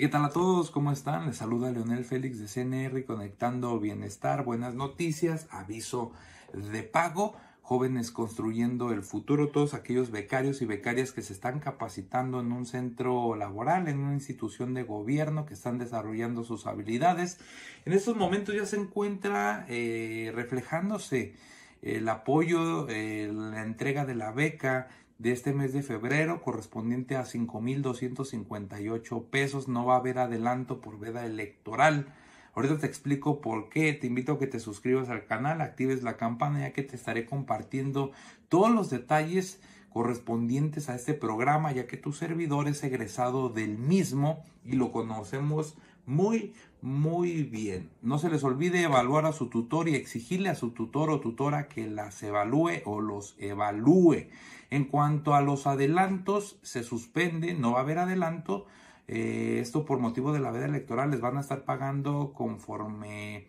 qué tal a todos? ¿Cómo están? Les saluda Leonel Félix de CNR Conectando Bienestar, Buenas Noticias, Aviso de Pago, Jóvenes Construyendo el Futuro, todos aquellos becarios y becarias que se están capacitando en un centro laboral, en una institución de gobierno, que están desarrollando sus habilidades. En estos momentos ya se encuentra eh, reflejándose el apoyo, eh, la entrega de la beca, de este mes de febrero, correspondiente a 5.258 pesos. No va a haber adelanto por veda electoral. Ahorita te explico por qué. Te invito a que te suscribas al canal, actives la campana, ya que te estaré compartiendo todos los detalles correspondientes a este programa, ya que tu servidor es egresado del mismo y lo conocemos muy, muy bien. No se les olvide evaluar a su tutor y exigirle a su tutor o tutora que las evalúe o los evalúe. En cuanto a los adelantos, se suspende, no va a haber adelanto. Eh, esto por motivo de la veda electoral les van a estar pagando conforme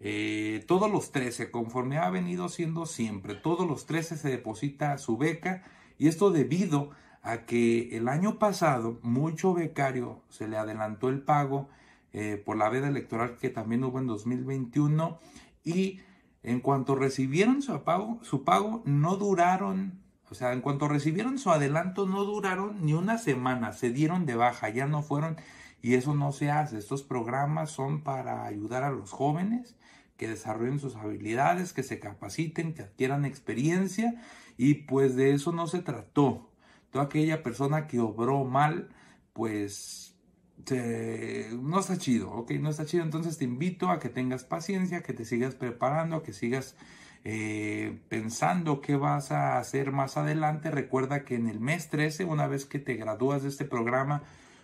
eh, todos los 13, conforme ha venido siendo siempre. Todos los 13 se deposita su beca y esto debido a que el año pasado mucho becario se le adelantó el pago eh, por la veda electoral que también hubo en 2021 y en cuanto recibieron su pago, su pago no duraron, o sea, en cuanto recibieron su adelanto no duraron ni una semana, se dieron de baja, ya no fueron y eso no se hace. Estos programas son para ayudar a los jóvenes que desarrollen sus habilidades, que se capaciten, que adquieran experiencia y pues de eso no se trató. Toda aquella persona que obró mal, pues no está chido, ¿ok? No está chido. Entonces te invito a que tengas paciencia, que te sigas preparando, que sigas eh, pensando qué vas a hacer más adelante. Recuerda que en el mes 13, una vez que te gradúas de este programa,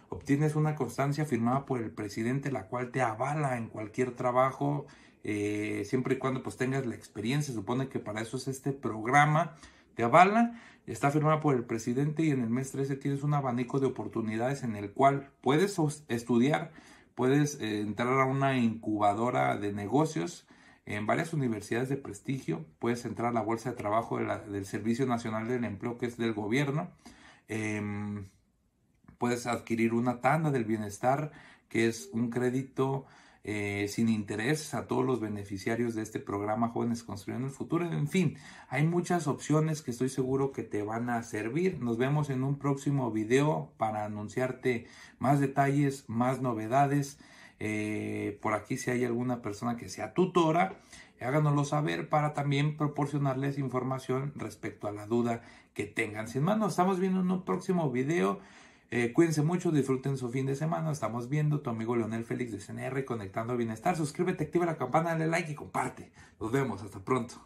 obtienes una constancia firmada por el presidente, la cual te avala en cualquier trabajo, eh, siempre y cuando pues tengas la experiencia. Supone que para eso es este programa te avala, está firmada por el presidente y en el mes 13 tienes un abanico de oportunidades en el cual puedes estudiar, puedes eh, entrar a una incubadora de negocios en varias universidades de prestigio, puedes entrar a la bolsa de trabajo del Servicio Nacional del Empleo que es del gobierno, em, puedes adquirir una tanda del bienestar que es un crédito eh, sin interés a todos los beneficiarios de este programa Jóvenes Construyendo el Futuro. En fin, hay muchas opciones que estoy seguro que te van a servir. Nos vemos en un próximo video para anunciarte más detalles, más novedades. Eh, por aquí si hay alguna persona que sea tutora, háganoslo saber para también proporcionarles información respecto a la duda que tengan. Sin más, nos estamos viendo en un próximo video. Eh, cuídense mucho, disfruten su fin de semana. Estamos viendo tu amigo Leonel Félix de CNR Conectando Bienestar. Suscríbete, activa la campana, dale like y comparte. Nos vemos, hasta pronto.